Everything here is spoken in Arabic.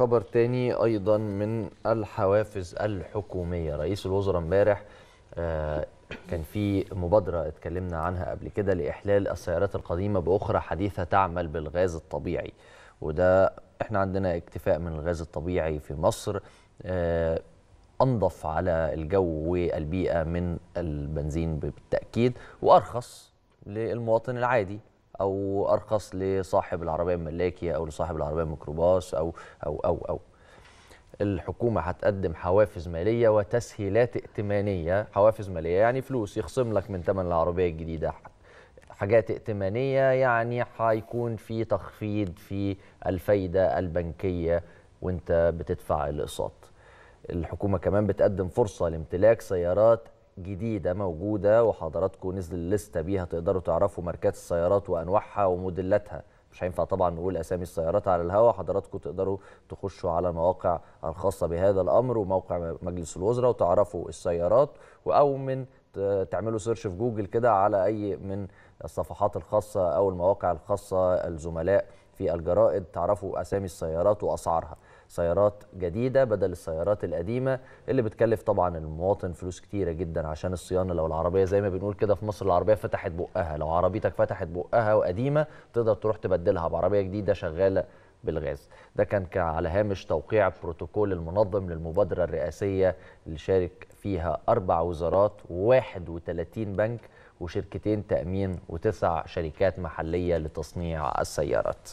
خبر تاني ايضا من الحوافز الحكوميه رئيس الوزراء امبارح آه، كان في مبادره اتكلمنا عنها قبل كده لاحلال السيارات القديمه باخرى حديثه تعمل بالغاز الطبيعي وده احنا عندنا اكتفاء من الغاز الطبيعي في مصر آه، انضف على الجو والبيئه من البنزين بالتاكيد وارخص للمواطن العادي او ارخص لصاحب العربيه الملاكي او لصاحب العربيه الميكروباص او او او او الحكومه هتقدم حوافز ماليه وتسهيلات ائتمانيه حوافز ماليه يعني فلوس يخصم لك من ثمن العربيه الجديده حاجات ائتمانيه يعني هيكون في تخفيض في الفايده البنكيه وانت بتدفع الاقساط الحكومه كمان بتقدم فرصه لامتلاك سيارات جديده موجوده وحضراتكم نزل الليسته بيها تقدروا تعرفوا ماركات السيارات وانواعها وموديلاتها مش هينفع طبعا نقول اسامي السيارات على الهواء حضراتكم تقدروا تخشوا على المواقع الخاصه بهذا الامر وموقع مجلس الوزراء وتعرفوا السيارات او من تعملوا سيرش في جوجل كده على اي من الصفحات الخاصه او المواقع الخاصه الزملاء في الجرائد تعرفوا اسامي السيارات واسعارها سيارات جديده بدل السيارات القديمه اللي بتكلف طبعا المواطن فلوس كتيره جدا عشان الصيانه لو العربيه زي ما بنقول كده في مصر العربيه فتحت بقها لو عربيتك فتحت بقها وقديمه تقدر تروح تبدلها بعربيه جديده شغاله بالغاز ده كان على هامش توقيع بروتوكول المنظم للمبادرة الرئاسية اللي شارك فيها أربع وزارات و31 بنك وشركتين تأمين وتسع شركات محلية لتصنيع السيارات